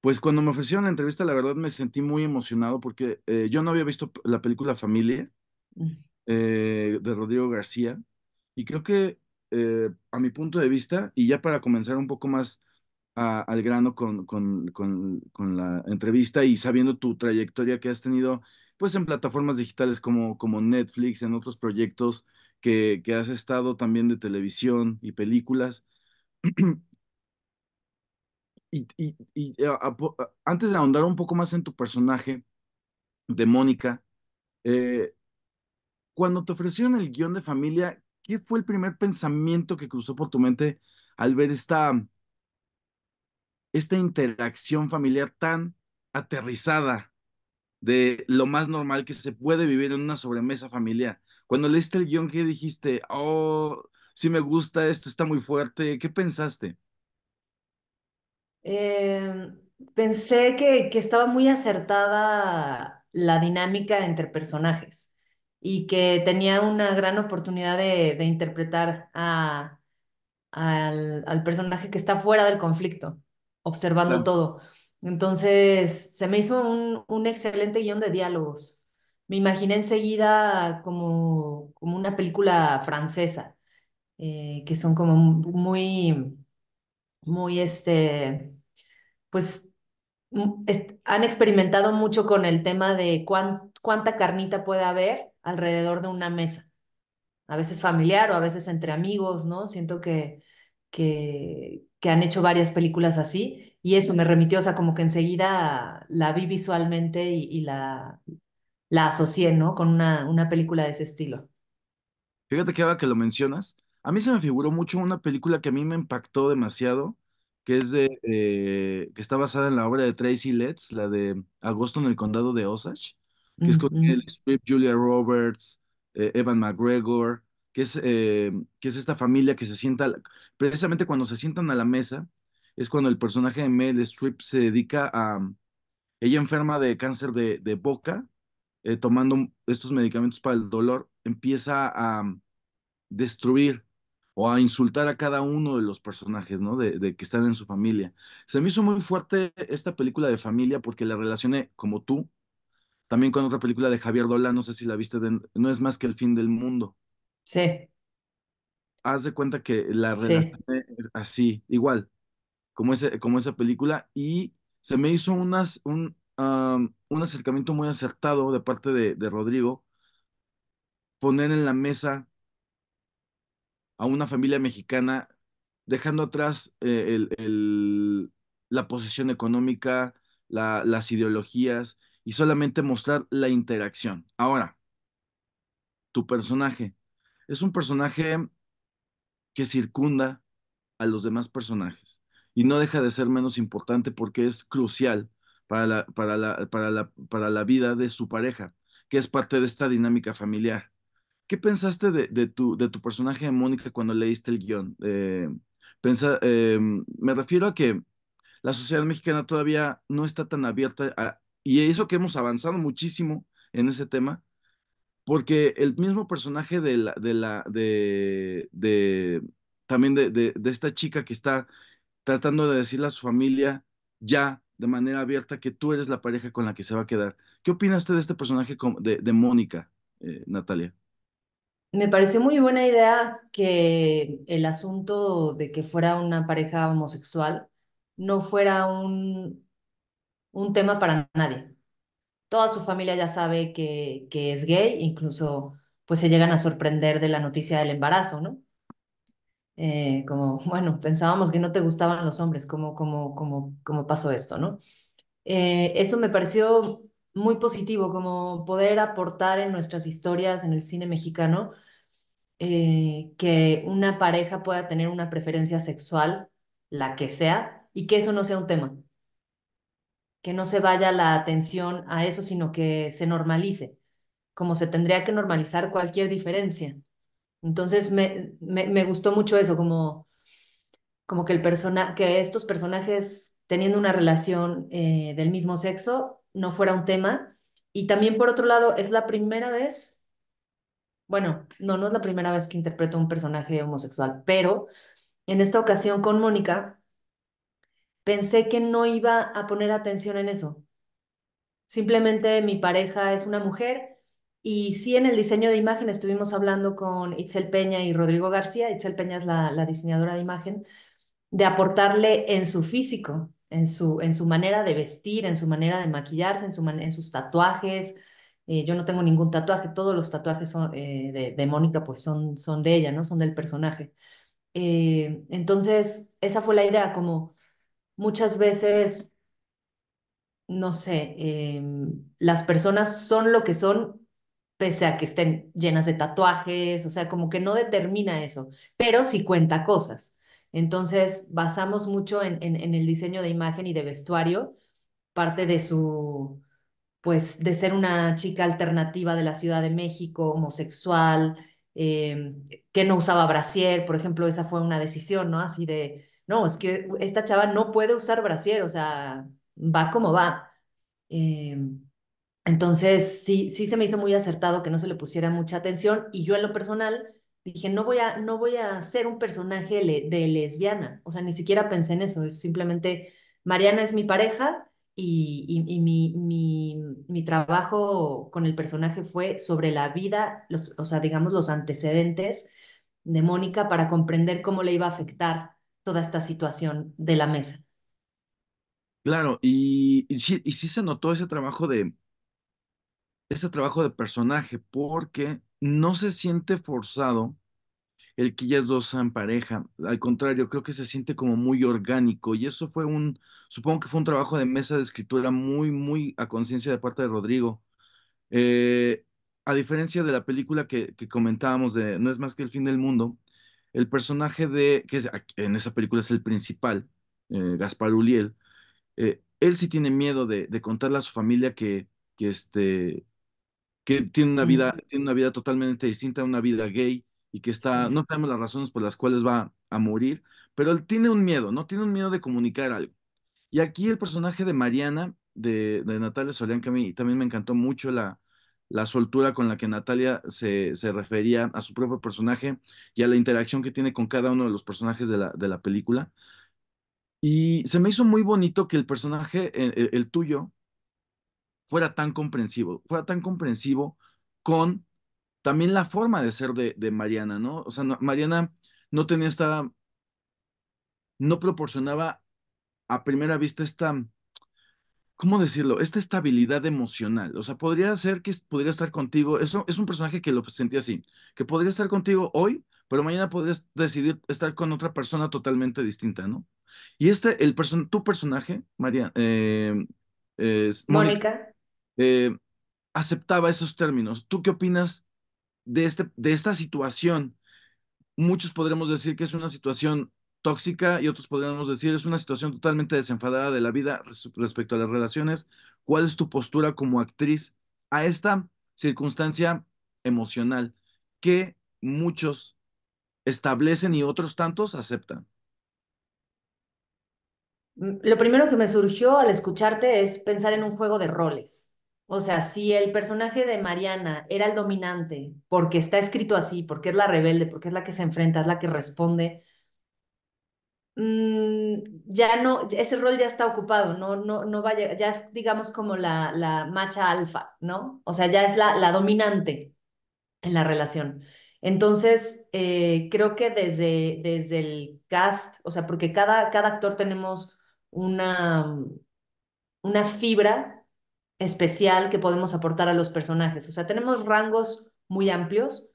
Pues cuando me ofrecieron la entrevista, la verdad me sentí muy emocionado porque eh, yo no había visto la película Familia mm. eh, de Rodrigo García y creo que eh, a mi punto de vista, y ya para comenzar un poco más al grano con, la entrevista y sabiendo tu trayectoria que has tenido pues en plataformas digitales como, como Netflix, en otros proyectos que, que has estado también de televisión y películas, y, eh, antes de ahondar un poco más en tu personaje de Mónica, eh, cuando te ofrecieron el guión de familia, ¿qué fue el primer pensamiento que cruzó por tu mente al ver esta, esta interacción familiar tan aterrizada de lo más normal que se puede vivir en una sobremesa familiar? Cuando leíste el guión, ¿qué dijiste? Oh, sí me gusta, esto está muy fuerte. ¿Qué pensaste? Em, pensé que, que, estaba muy acertada la dinámica entre personajes y que tenía una gran oportunidad de, de interpretar a, al, personaje que está fuera del conflicto, observando todo. Entonces, se me hizo un, un, excelente guión de diálogos. Me imaginé enseguida como, como una película francesa, eh, que son como muy, muy este, pues mm, han experimentado mucho con el tema de cuánta carnita puede haber alrededor de una mesa, a veces familiar o a veces entre amigos, ¿no? Siento que, que, han hecho varias películas así y eso me remitió, o sea, como que enseguida la vi visualmente y, la, asocié, ¿no? Con una, una película de ese estilo. Fíjate que ahora que lo mencionas, a mí se me figuró mucho una película que a mí me impactó demasiado, que es de, eh, que está basada en la obra de Tracy Letts, la de Agosto en el Condado de Osage, que es con Julia Roberts, eh, Evan McGregor, que es, eh, que es esta familia que se sienta, precisamente cuando se sientan a la mesa, es cuando el personaje de Mel Strip se dedica a, mm, ella enferma de cáncer de, de boca, tomando estos medicamentos para el dolor, empieza a mm, destruir o a insultar a cada uno de los personajes, ¿no? De, que están en su familia. Se me hizo muy fuerte esta película de familia porque la relacioné, como tú, también con otra película de Javier Dola, no sé si la viste, no es más que el fin del mundo. Sí. Haz de cuenta que la relacioné así, igual, como, como esa película, y se me hizo un, un acercamiento muy acertado de parte de Rodrigo, poner en la mesa a una familia mexicana, dejando atrás eh, la posición económica, las ideologías y solamente mostrar la interacción. Ahora, tu personaje es un personaje que circunda a los demás personajes y no deja de ser menos importante porque es crucial para para la vida de su pareja, que es parte de esta dinámica familiar. ¿Qué pensaste de, tu, de tu personaje de Mónica cuando leíste el guión? Eh, eh, me refiero a que la sociedad mexicana todavía no está tan abierta y eso que hemos avanzado muchísimo en ese tema, porque el mismo personaje de la, de la, de, de también de, de, esta chica que está tratando de decirle a su familia ya de manera abierta que tú eres la pareja con la que se va a quedar. ¿Qué opinaste de este personaje de, Mónica, eh, Natalia? Me pareció muy buena idea que el asunto de que fuera una pareja homosexual no fuera un, un tema para nadie. Toda su familia ya sabe que, que es gay, incluso pues se llegan a sorprender de la noticia del embarazo, ¿no? Eh, como, bueno, pensábamos que no te gustaban los hombres, ¿cómo, cómo pasó esto, no? Eh, eso me pareció muy positivo, como poder aportar en nuestras historias en el cine mexicano eh, que una pareja pueda tener una preferencia sexual, la que sea, y que eso no sea un tema. Que no se vaya la atención a eso, sino que se normalice, como se tendría que normalizar cualquier diferencia. Entonces me, gustó mucho eso, como, como que, el persona, que estos personajes teniendo una relación eh, del mismo sexo no fuera un tema. Y también, por otro lado, es la primera vez, bueno, no, no es la primera vez que interpreto un personaje homosexual, pero en esta ocasión con Mónica, pensé que no iba a poner atención en eso. Simplemente mi pareja es una mujer y sí en el diseño de imagen estuvimos hablando con Itzel Peña y Rodrigo García, Itzel Peña es la, la diseñadora de imagen, de aportarle en su físico, en su, en su manera de vestir, en su manera de maquillarse, en, su en sus tatuajes. Eh, yo no tengo ningún tatuaje, todos los tatuajes son, eh, de, Mónica pues son, son de ella, ¿no? Son del personaje. Eh, entonces, esa fue la idea, como muchas veces, no sé, em, las personas son lo que son pese a que estén llenas de tatuajes, o sea, como que no determina eso, pero sí cuenta cosas. Entonces, basamos mucho en, el diseño de imagen y de vestuario, parte de su, pues, de ser una chica alternativa de la Ciudad de México, homosexual, eh, que no usaba brasier, por ejemplo, esa fue una decisión, ¿no? Así de, no, es que esta chava no puede usar brasier, o sea, va como va. Eh, entonces, sí, sí se me hizo muy acertado que no se le pusiera mucha atención y yo en lo personal dije, no voy a, no voy a ser un personaje de lesbiana, o sea, ni siquiera pensé en eso, es simplemente, Mariana es mi pareja y, mi, mi, mi, trabajo con el personaje fue sobre la vida, los, o sea, digamos, los antecedentes de Mónica para comprender cómo le iba a afectar toda esta situación de la mesa. Claro, y, sí, y sí se notó ese trabajo de, ese trabajo de personaje, porque no se siente forzado el que ya es dos en pareja. Al contrario, creo que se siente como muy orgánico y eso fue un, supongo que fue un trabajo de mesa de escritura muy, muy a conciencia de parte de Rodrigo. Eh, a diferencia de la película que, comentábamos de No es más que el fin del mundo, el personaje de, que en esa película es el principal, eh, Gaspar Uliel, eh, él sí tiene miedo de, contarle a su familia que, que, este, que tiene una vida, tiene una vida totalmente distinta, a una vida gay, y que está, no tenemos las razones por las cuales va a morir, pero él tiene un miedo, ¿no? Tiene un miedo de comunicar algo. Y aquí el personaje de Mariana, de, Natalia Solián, que a mí también me encantó mucho la, la soltura con la que Natalia se, refería a su propio personaje y a la interacción que tiene con cada uno de los personajes de la, de la película. Y se me hizo muy bonito que el personaje, el tuyo, fuera tan comprensivo, fuera tan comprensivo con también la forma de ser de, Mariana, ¿no? O sea, Mariana no tenía esta, no proporcionaba a primera vista esta, ¿cómo decirlo? Esta estabilidad emocional. O sea, podría ser que podría estar contigo, eso es un personaje que lo sentí así, que podría estar contigo hoy, pero mañana podrías decidir estar con otra persona totalmente distinta, ¿no? Y este, el person tu personaje, María, eh, es Mónica. Eh, aceptaba esos términos. ¿Tú qué opinas de, este, de esta situación? Muchos podremos decir que es una situación tóxica y otros podríamos decir es una situación totalmente desenfadada de la vida respecto a las relaciones. ¿Cuál es tu postura como actriz a esta circunstancia emocional que muchos establecen y otros tantos aceptan? Mm, lo primero que me surgió al escucharte es pensar en un juego de roles. O sea, si el personaje de Mariana era el dominante, porque está escrito así, porque es la rebelde, porque es la que se enfrenta, es la que responde, mm, ya no, ese rol ya está ocupado, no, no, no vaya, ya es, digamos, como la, la macha alfa, ¿no? O sea, ya es la, la dominante en la relación. Entonces, eh, creo que desde, desde el cast, o sea, porque cada, cada actor tenemos una, una fibra especial que podemos aportar a los personajes. O sea, tenemos rangos muy amplios,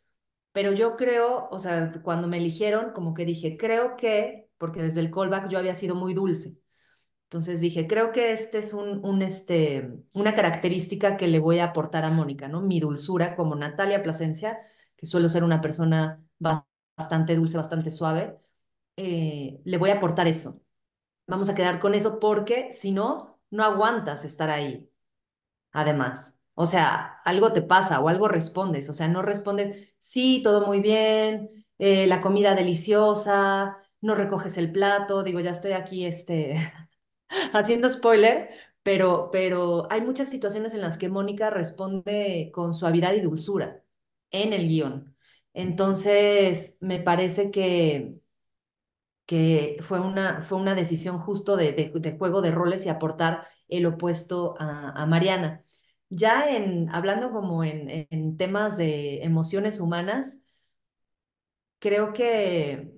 pero yo creo, o sea, cuando me eligieron, como que dije, creo que, porque desde el callback yo había sido muy dulce. Entonces dije, creo que este es un, un este, una característica que le voy a aportar a Mónica, ¿no? Mi dulzura como Natalia Plasencia, que suelo ser una persona bastante dulce, bastante suave, eh, le voy a aportar eso. Vamos a quedar con eso porque si no, no aguantas estar ahí además. O sea, algo te pasa o algo respondes, o sea, no respondes, sí, todo muy bien, eh, la comida deliciosa, no recoges el plato, digo, ya estoy aquí este, haciendo spoiler, pero, pero hay muchas situaciones en las que Mónica responde con suavidad y dulzura en el guión. Entonces, me parece que, que fue, una, fue una decisión justo de, juego de roles y aportar el opuesto a Mariana ya en, hablando como en, temas de emociones humanas, creo que...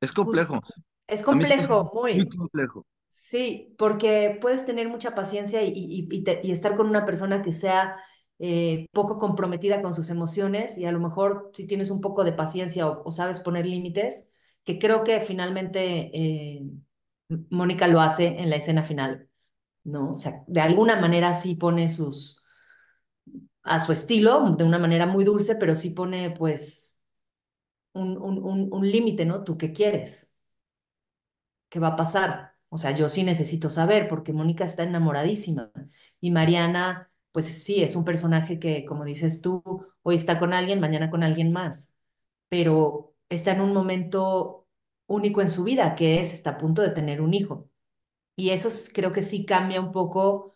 Es pues, complejo. es complejo, muy, muy complejo. Sí, porque puedes tener mucha paciencia y, estar con una persona que sea eh, poco comprometida con sus emociones y a lo mejor si tienes un poco de paciencia o, sabes poner límites, que creo que finalmente eh, Mónica lo hace en la escena final. ¿no? O sea, de alguna manera sí pone sus, a su estilo, de una manera muy dulce, pero sí pone pues un, un límite, ¿no? ¿Tú qué quieres? ¿Qué va a pasar? O sea, yo sí necesito saber porque Mónica está enamoradísima y Mariana, pues sí, es un personaje que, como dices tú, hoy está con alguien, mañana con alguien más, pero está en un momento único en su vida, que es, está a punto de tener un hijo. Y eso creo que sí cambia un poco,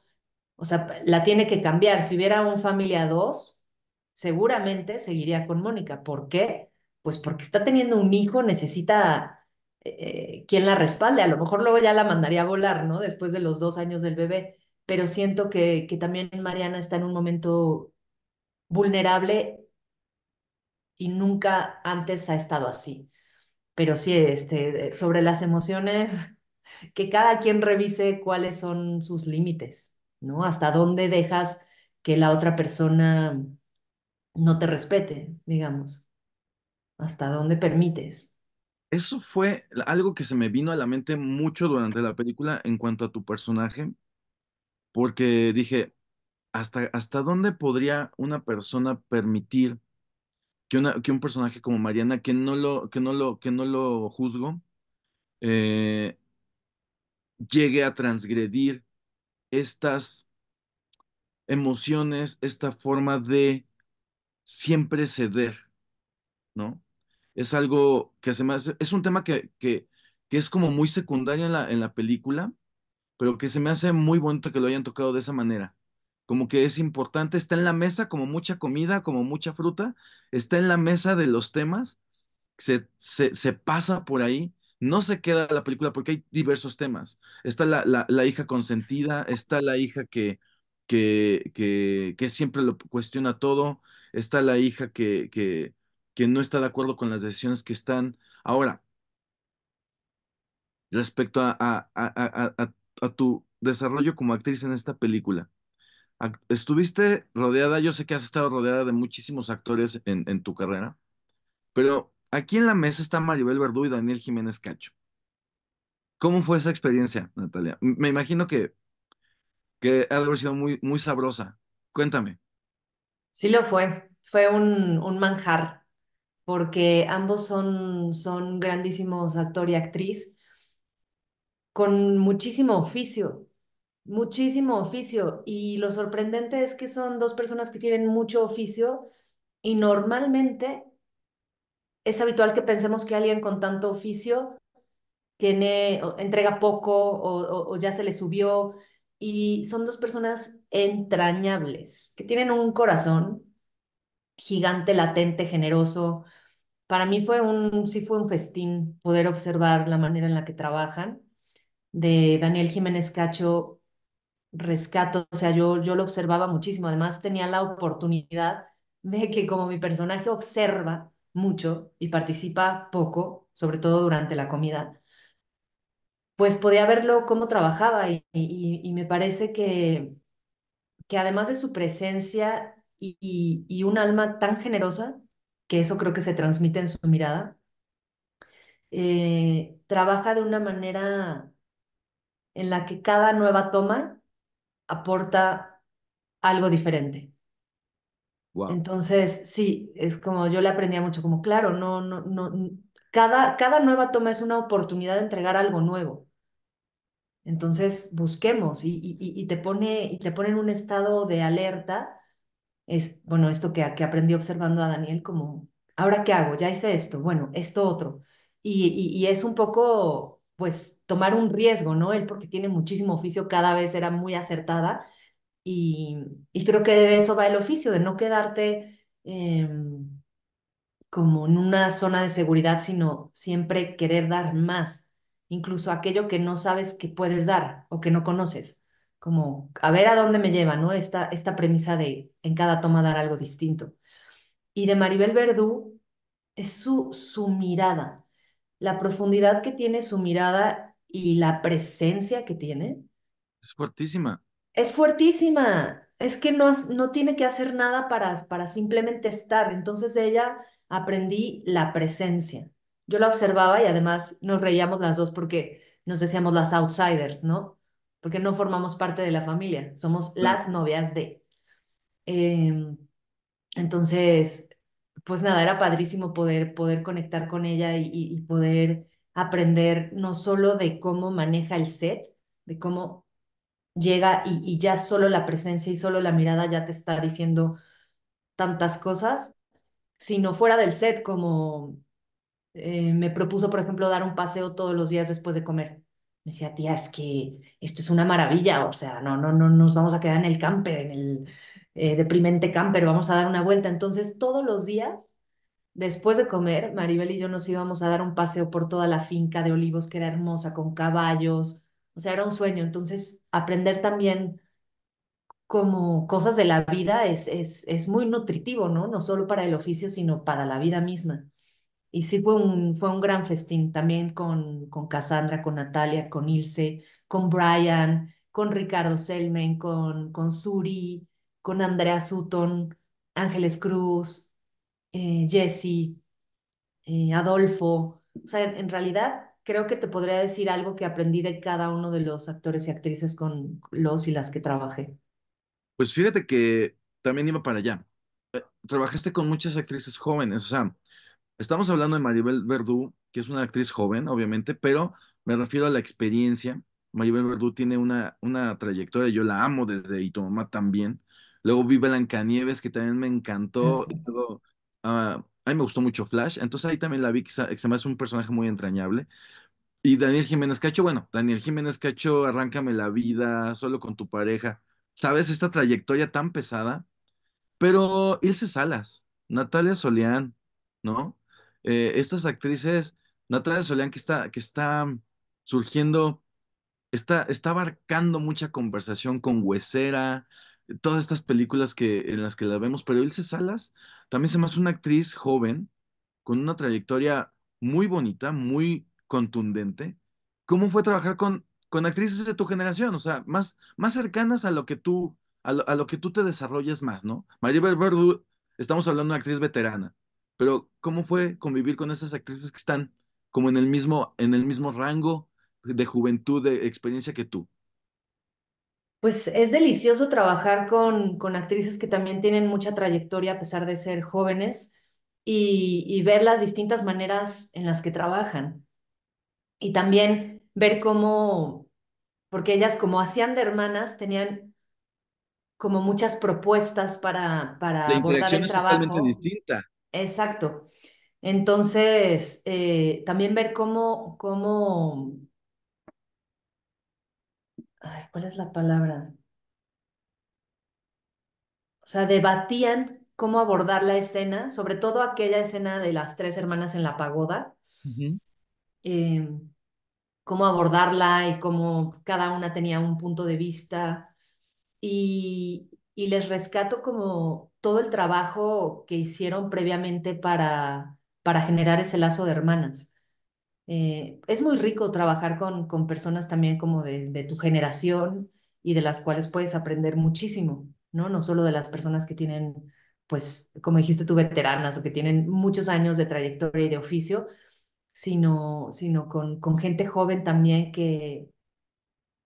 o sea, la tiene que cambiar. Si hubiera un familia dos, seguramente seguiría con Mónica. ¿Por qué? Pues porque está teniendo un hijo, necesita eh, quien la respalde. A lo mejor luego ya la mandaría a volar, ¿no? Después de los dos años del bebé. Pero siento que, que también Mariana está en un momento vulnerable y nunca antes ha estado así. Pero sí, este, sobre las emociones, que cada quien revise cuáles son sus límites, ¿no? Hasta dónde dejas que la otra persona no te respete, digamos. Hasta dónde permites. Eso fue algo que se me vino a la mente mucho durante la película en cuanto a tu personaje, porque dije, ¿hasta, hasta dónde podría una persona permitir que, una, que un personaje como Mariana, que no lo, que no lo, que no lo juzgo, eh, llegue a transgredir estas emociones, esta forma de siempre ceder, ¿no? Es algo que se me hace, es un tema que, es como muy secundario en la, película, pero que se me hace muy bonito que lo hayan tocado de esa manera. Como que es importante, está en la mesa como mucha comida, como mucha fruta, está en la mesa de los temas, se pasa por ahí, no se queda la película porque hay diversos temas. Está la, hija consentida, está la hija que, que, que, siempre lo cuestiona todo, está la hija que, que, que no está de acuerdo con las decisiones que están. Ahora, respecto a, tu desarrollo como actriz en esta película, estuviste rodeada, yo sé que has estado rodeada de muchísimos actores en, en tu carrera, pero Aquí en la mesa está Maribel Verdú y Daniel Jiménez Cacho. ¿Cómo fue esa experiencia, Natalia? Me imagino que, ha de haber sido muy, sabrosa. Cuéntame. Sí lo fue. Fue un, manjar, porque ambos son, son grandísimos actor y actriz, con muchísimo oficio, muchísimo oficio. Y lo sorprendente es que son dos personas que tienen mucho oficio y normalmente es habitual que pensemos que alguien con tanto oficio tiene, entrega poco o, ya se le subió. Y son dos personas entrañables, que tienen un corazón gigante, latente, generoso. Para mí fue un, sí fue un festín poder observar la manera en la que trabajan. De Daniel Jiménez Cacho rescato, o sea, yo, yo lo observaba muchísimo. Además tenía la oportunidad de que como mi personaje observa, mucho y participa poco, sobre todo durante la comida, pues podía verlo cómo trabajaba y, me parece que, que además de su presencia y, un alma tan generosa, que eso creo que se transmite en su mirada, eh, trabaja de una manera en la que cada nueva toma aporta algo diferente. Entonces, sí, es como yo le aprendía mucho, como claro, no, no, no, cada, cada nueva toma es una oportunidad de entregar algo nuevo. Entonces, busquemos y, te, pone, y te pone en un estado de alerta. Es, bueno, esto que, que aprendí observando a Daniel, como, ¿ahora qué hago? Ya hice esto, bueno, esto otro. Y, y, es un poco, pues, tomar un riesgo, ¿no? Él porque tiene muchísimo oficio, cada vez era muy acertada y, creo que de eso va el oficio, de no quedarte em, como en una zona de seguridad, sino siempre querer dar más, incluso aquello que no sabes que puedes dar o que no conoces, como a ver a dónde me lleva, ¿no? Esta, esta premisa de en cada toma dar algo distinto. Y de Maribel Verdú es su, su mirada, la profundidad que tiene su mirada y la presencia que tiene. Es fuertísima es fuertísima. Es que no, no tiene que hacer nada para, para simplemente estar. Entonces ella aprendí la presencia. Yo la observaba y además nos reíamos las dos porque nos decíamos las outsiders, ¿no? Porque no formamos parte de la familia, somos las novias de. Em, entonces, pues nada, era padrísimo poder, poder conectar con ella y, y, poder aprender no solo de cómo maneja el set, de cómo llega y, ya solo la presencia y solo la mirada ya te está diciendo tantas cosas, si no fuera del set, como eh, me propuso, por ejemplo, dar un paseo todos los días después de comer. Me decía, tía, es que esto es una maravilla, o sea, no, no, no nos vamos a quedar en el camper, en el eh, deprimente camper, vamos a dar una vuelta. Entonces, todos los días, después de comer, Maribel y yo nos íbamos a dar un paseo por toda la finca de olivos, que era hermosa, con caballos, o sea, era un sueño. Entonces, aprender también como cosas de la vida es, es, muy nutritivo, ¿no? No solo para el oficio, sino para la vida misma. Y sí fue un, fue un gran festín también con, con Cassandra, con Natalia, con Ilse, con Brian, con Ricardo Selmen, con, con Suri, con Andrea Sutton, Ángeles Cruz, eh, Jesse, eh, Adolfo. O sea, en realidad creo que te podría decir algo que aprendí de cada uno de los actores y actrices con los y las que trabajé. Pues fíjate que también iba para allá. Eh, trabajaste con muchas actrices jóvenes, o sea, estamos hablando de Maribel Verdú, que es una actriz joven, obviamente, pero me refiero a la experiencia. Maribel Verdú tiene una, una trayectoria, yo la amo desde Y tu mamá también. Luego vi Nieves, que también me ah, encantó. Ah, a mí me gustó mucho Flash, entonces ahí también la vi, que se me hace un personaje muy entrañable. Y Daniel Jiménez Cacho, bueno, Daniel Jiménez Cacho, arráncame la vida, solo con tu pareja. Sabes, esta trayectoria tan pesada, pero Ilse Salas, Natalia Soleán, ¿no? Eh, estas actrices, Natalia Soleán que está, que está surgiendo, está, está abarcando mucha conversación con Huesera, todas estas películas que, en las que la vemos, pero Ilse Salas también se me hace una actriz joven, con una trayectoria muy bonita, muy contundente. ¿Cómo fue trabajar con, con actrices de tu generación? O sea, más, más cercanas a lo que tú, a lo, que tú te desarrollas más, ¿no? María Verdú, estamos hablando de una actriz veterana, pero ¿cómo fue convivir con esas actrices que están como en el mismo, en el mismo rango de juventud, de experiencia que tú? Pues es delicioso trabajar con, con, actrices que también tienen mucha trayectoria a pesar de ser jóvenes y, y, ver las distintas maneras en las que trabajan y también ver cómo, porque ellas como hacían de hermanas, tenían como muchas propuestas para, para abordar el trabajo. Exacto. Entonces, eh, también ver cómo, cómo, Ay, ¿cuál es la palabra? O sea, debatían cómo abordar la escena, sobre todo aquella escena de las tres hermanas en la pagoda, Em, cómo abordarla y cómo cada una tenía un punto de vista. Y, les rescato como todo el trabajo que hicieron previamente para, para generar ese lazo de hermanas. Eh, es muy rico trabajar con, personas también como de, tu generación y de las cuales puedes aprender muchísimo, ¿no? No solo de las personas que tienen, pues, como dijiste tú, veteranas o que tienen muchos años de trayectoria y de oficio, sino, sino con, con gente joven también que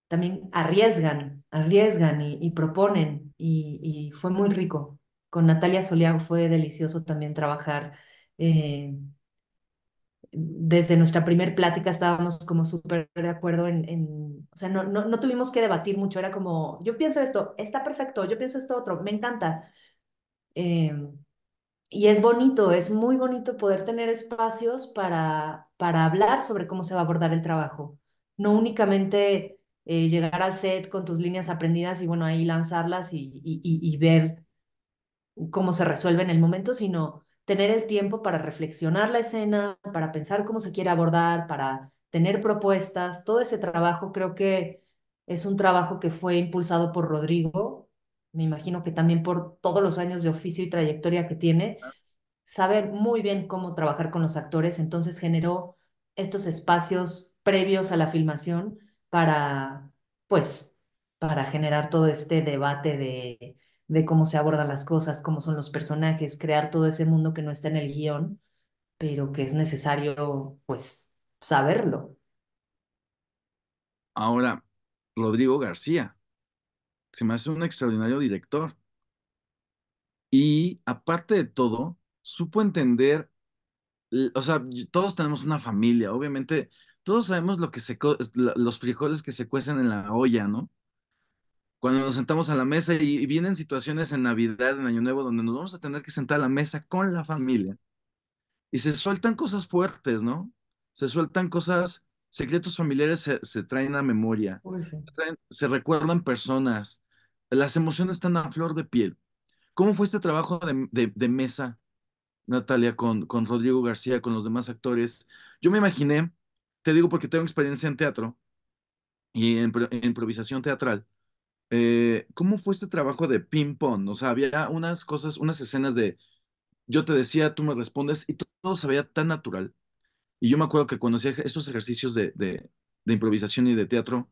también arriesgan, arriesgan y, proponen. Y, fue muy rico. Con Natalia Soliago fue delicioso también trabajar. Eh, desde nuestra primer plática estábamos como súper de acuerdo en, o sea, no, no, no, tuvimos que debatir mucho, era como, yo pienso esto, está perfecto, yo pienso esto otro, me encanta. Eh, y es bonito, es muy bonito poder tener espacios para, para hablar sobre cómo se va a abordar el trabajo. No únicamente eh, llegar al set con tus líneas aprendidas y bueno, ahí lanzarlas y, y, ver cómo se resuelve en el momento, sino tener el tiempo para reflexionar la escena, para pensar cómo se quiere abordar, para tener propuestas. Todo ese trabajo creo que es un trabajo que fue impulsado por Rodrigo, me imagino que también por todos los años de oficio y trayectoria que tiene, sabe muy bien cómo trabajar con los actores, entonces generó estos espacios previos a la filmación para, pues, para generar todo este debate de, de cómo se abordan las cosas, cómo son los personajes, crear todo ese mundo que no está en el guión, pero que es necesario, pues, saberlo. Ahora, Rodrigo García, se me hace un extraordinario director. Y aparte de todo, supo entender, o sea, todos tenemos una familia, obviamente, todos sabemos lo que se, los frijoles que se cuecen en la olla, ¿no? Cuando nos sentamos a la mesa y, vienen situaciones en Navidad, en Año Nuevo, donde nos vamos a tener que sentar a la mesa con la familia. Y se sueltan cosas fuertes, ¿no? Se sueltan cosas secretos familiares se, traen a memoria, se, recuerdan personas, las emociones están a flor de piel. ¿Cómo fue este trabajo de, mesa, Natalia, con, Rodrigo García, con los demás actores? Yo me imaginé, te digo porque tengo experiencia en teatro y en, improvisación teatral, eh, ¿cómo fue este trabajo de ping-pong? O sea, había unas cosas, unas escenas de yo te decía, tú me respondes y todo, se veía tan natural. Y yo me acuerdo que cuando hacía estos ejercicios de, de improvisación y de teatro,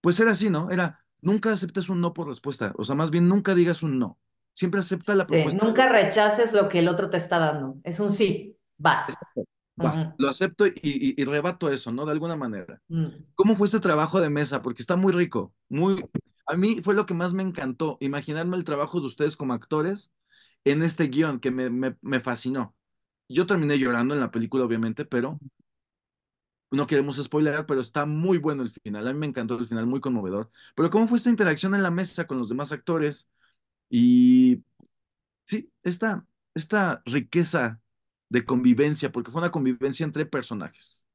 pues era así, ¿no? Era, nunca aceptes un no por respuesta, o sea, más bien nunca digas un no. Siempre acepta la propuesta. Nunca rechaces lo que el otro te está dando. Es un sí, va. Lo acepto y, y, rebato eso, ¿no? De alguna manera. Mm. ¿Cómo fue ese trabajo de mesa? Porque está muy rico, muy... A mí fue lo que más me encantó, imaginarme el trabajo de ustedes como actores en este guión que me, me fascinó. Yo terminé llorando en la película, obviamente, pero no queremos spoiler, pero está muy bueno el final. A mí me encantó el final, muy conmovedor. Pero ¿cómo fue esta interacción en la mesa con los demás actores? Y sí, esta, esta riqueza de convivencia, porque fue una convivencia entre personajes.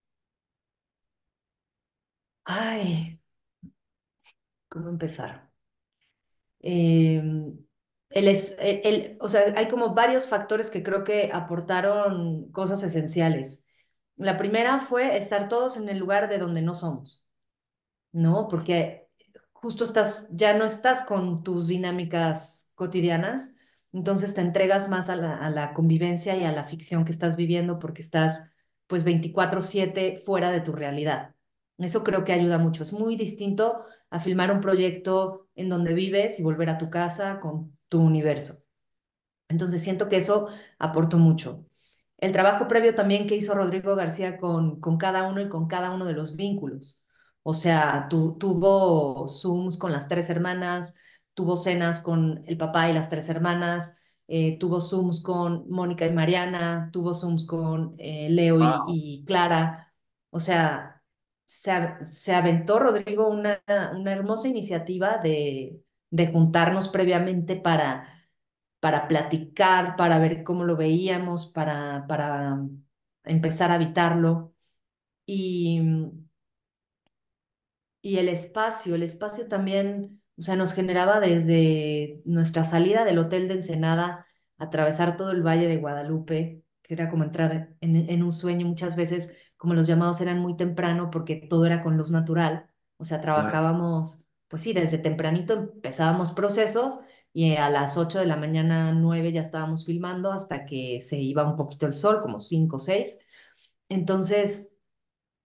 Ay, ¿cómo empezar? Em, el el, o sea, hay como varios factores que creo que aportaron cosas esenciales. La primera fue estar todos en el lugar de donde no somos, ¿no? Porque justo estás, ya no estás con tus dinámicas cotidianas, entonces te entregas más a la, convivencia y a la ficción que estás viviendo porque estás pues 24/7 fuera de tu realidad. Eso creo que ayuda mucho. Es muy distinto a filmar un proyecto en donde vives y volver a tu casa con tu universo. Entonces siento que eso aportó mucho el trabajo previo también que hizo Rodrigo García con, con cada uno y con cada uno de los vínculos. O sea, tuvo Zooms con las tres hermanas, tuvo cenas con el papá y las tres hermanas, eh, tuvo Zooms con Mónica y Mariana, tuvo Zooms con eh, Leo y, Clara. O sea, se, aventó Rodrigo una, una hermosa iniciativa de, de juntarnos previamente para para platicar, para ver cómo lo veíamos, para, para mm, empezar a habitarlo. Y, mm, y el espacio, el espacio también, o sea, nos generaba desde nuestra salida del hotel de Ensenada, atravesar todo el valle de Guadalupe, que era como entrar en, en un sueño muchas veces, como los llamados eran muy temprano porque todo era con luz natural, o sea, trabajábamos, pues sí, desde tempranito empezábamos procesos y a las 8 de la mañana, 9 ya estábamos filmando hasta que se iba un poquito el sol, como 5 o 6. Entonces,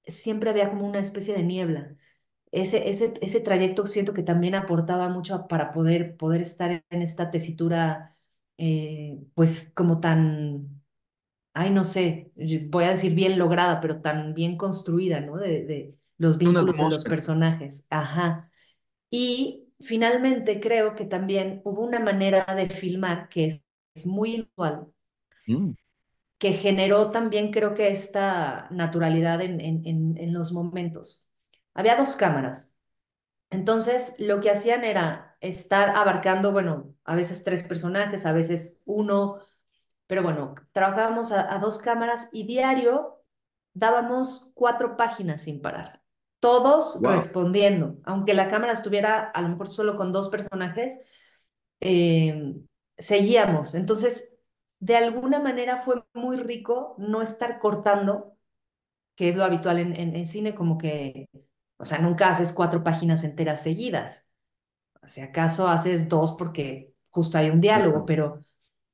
siempre había como una especie de niebla. Ese, ese, ese trayecto siento que también aportaba mucho para poder, poder estar en esta tesitura, eh, pues como tan, ay, no sé, voy a decir bien lograda, pero tan bien construida, ¿no? De, de los vínculos de los personajes. Ajá. Y finalmente creo que también hubo una manera de filmar que es, muy inusual, mm. que generó también creo que esta naturalidad en, en, los momentos. Había dos cámaras. Entonces, lo que hacían era estar abarcando, bueno, a veces tres personajes, a veces uno, pero bueno, trabajábamos a dos cámaras y diario dábamos cuatro páginas sin parar todos respondiendo, aunque la cámara estuviera a lo mejor solo con dos personajes, em, seguíamos. Entonces, de alguna manera fue muy rico no estar cortando, que es lo habitual en, en, cine, como que, o sea, nunca haces cuatro páginas enteras seguidas. Si acaso haces dos porque justo hay un diálogo, pero,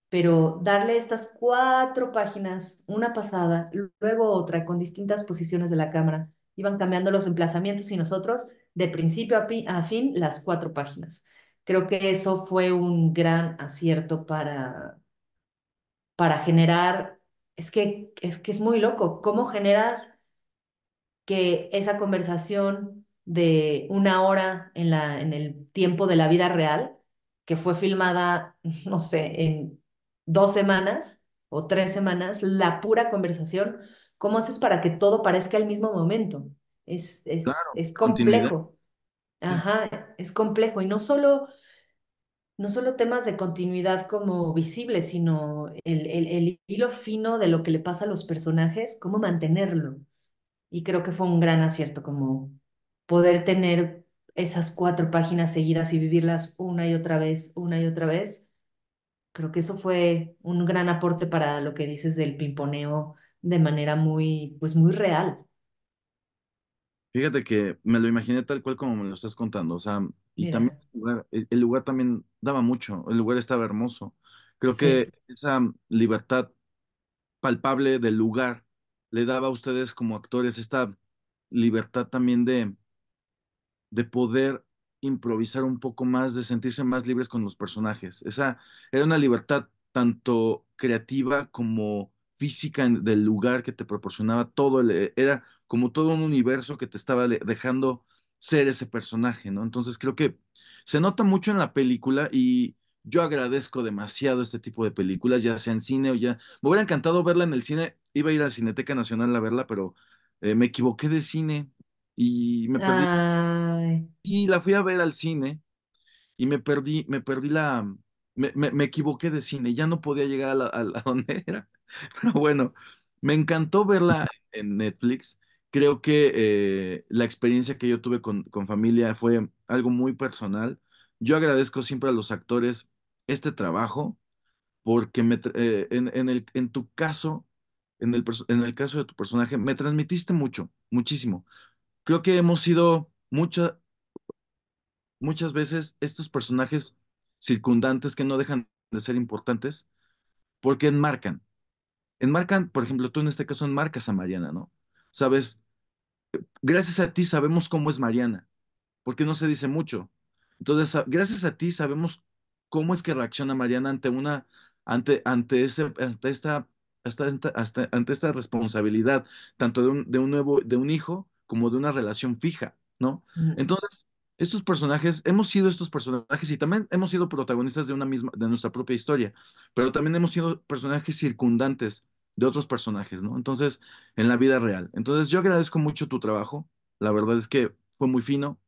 pero darle estas cuatro páginas, una pasada, luego otra, con distintas posiciones de la cámara, iban cambiando los emplazamientos y nosotros, de principio a, a fin, las cuatro páginas. Creo que eso fue un gran acierto para, para generar, es que, es que es muy loco, ¿cómo generas que esa conversación de una hora en, la, en el tiempo de la vida real, que fue filmada, no sé, en dos semanas o tres semanas, la pura conversación, ¿Cómo haces para que todo parezca al mismo momento? Es, es, es complejo. Ajá, es complejo. Y no solo, no solo temas de continuidad como visible, sino el, el, el, hilo fino de lo que le pasa a los personajes, cómo mantenerlo. Y creo que fue un gran acierto como poder tener esas cuatro páginas seguidas y vivirlas una y otra vez, una y otra vez. Creo que eso fue un gran aporte para lo que dices del pimponeo de manera muy, pues muy real. Fíjate que me lo imaginé tal cual como me lo estás contando, o sea, y también e-, el lugar, también daba mucho, el lugar estaba hermoso. Creo que esa libertad palpable del lugar le daba a ustedes como actores esta libertad también de, de poder improvisar un poco más, de sentirse más libres con los personajes. Esa era una libertad tanto creativa como física del lugar que te proporcionaba todo, eh, era como todo un universo que te estaba dejando ser ese personaje, ¿no? Entonces creo que se nota mucho en la película y yo agradezco demasiado este tipo de películas, ya sea en cine o ya... Me hubiera encantado verla en el cine, iba a ir a la Cineteca Nacional a verla, pero eh, me equivoqué de cine y me perdí. Y la fui a ver al cine y me perdí, me perdí la... Me, me, equivoqué de cine, ya no podía llegar a, la, a, donde era. Pero bueno, me encantó verla en Netflix. Creo que eh, la experiencia que yo tuve con, familia fue algo muy personal. Yo agradezco siempre a los actores este trabajo porque eh, en, en, el, en tu caso, en el, en el caso de tu personaje, me transmitiste mucho, muchísimo. Creo que hemos sido muchas muchas veces estos personajes circundantes que no dejan de ser importantes porque enmarcan, enmarcan, por ejemplo, tú en este caso enmarcas a Mariana, ¿no? Sabes, gracias a ti sabemos cómo es Mariana, porque no se dice mucho. Entonces, gracias a ti sabemos cómo es que reacciona Mariana ante una, ante, ante ese, ante esta, ante esta responsabilidad, tanto de un, de un nuevo, de un hijo, como de una relación fija, ¿no? Mm. Entonces, estos personajes, hemos sido estos personajes y también hemos sido protagonistas de una misma, de nuestra propia historia, pero también hemos sido personajes circundantes de otros personajes, ¿no? Entonces, en la vida real. Entonces, yo agradezco mucho tu trabajo. La verdad es que fue muy fino,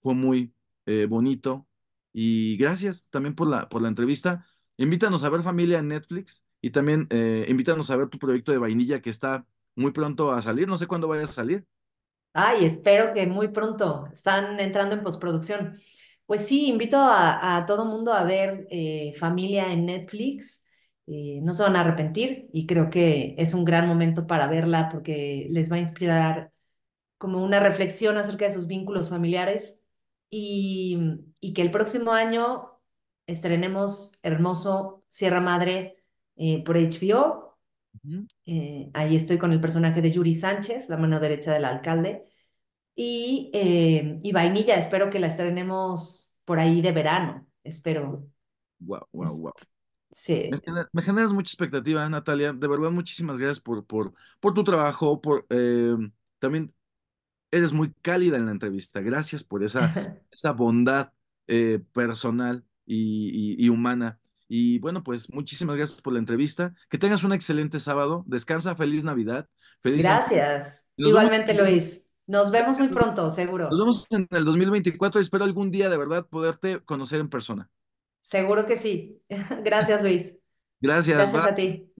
fue muy eh, bonito. Y gracias también por la, por la entrevista. Invítanos a ver familia en Netflix y también eh, invítanos a ver tu proyecto de vainilla que está muy pronto a salir. No sé cuándo vaya a salir. Ay, espero que muy pronto. Están entrando en postproducción. Pues sí, invito a, todo mundo a ver eh, familia en Netflix. Eh, no se van a arrepentir y creo que es un gran momento para verla porque les va a inspirar como una reflexión acerca de sus vínculos familiares y, que el próximo año estrenemos Hermoso Sierra Madre eh, por HBO. Eh, ahí estoy con el personaje de Yuri Sánchez, la mano derecha del alcalde. Y, y Vainilla, espero que la estrenemos por ahí de verano, espero. Wow, wow, wow. Me, generas mucha expectativa, Natalia. De verdad, muchísimas gracias por, por, por tu trabajo, por eh, también eres muy cálida en la entrevista. Gracias por esa, esa bondad eh, personal y, humana. Y bueno, pues muchísimas gracias por la entrevista. Que tengas un excelente sábado. Descansa, feliz Navidad. Feliz gracias. Igualmente, Luis. Nos vemos muy pronto, seguro. Nos vemos en el 2024 y espero algún día de verdad poderte conocer en persona. Seguro que sí. Gracias, Luis. Gracias. Gracias a ti.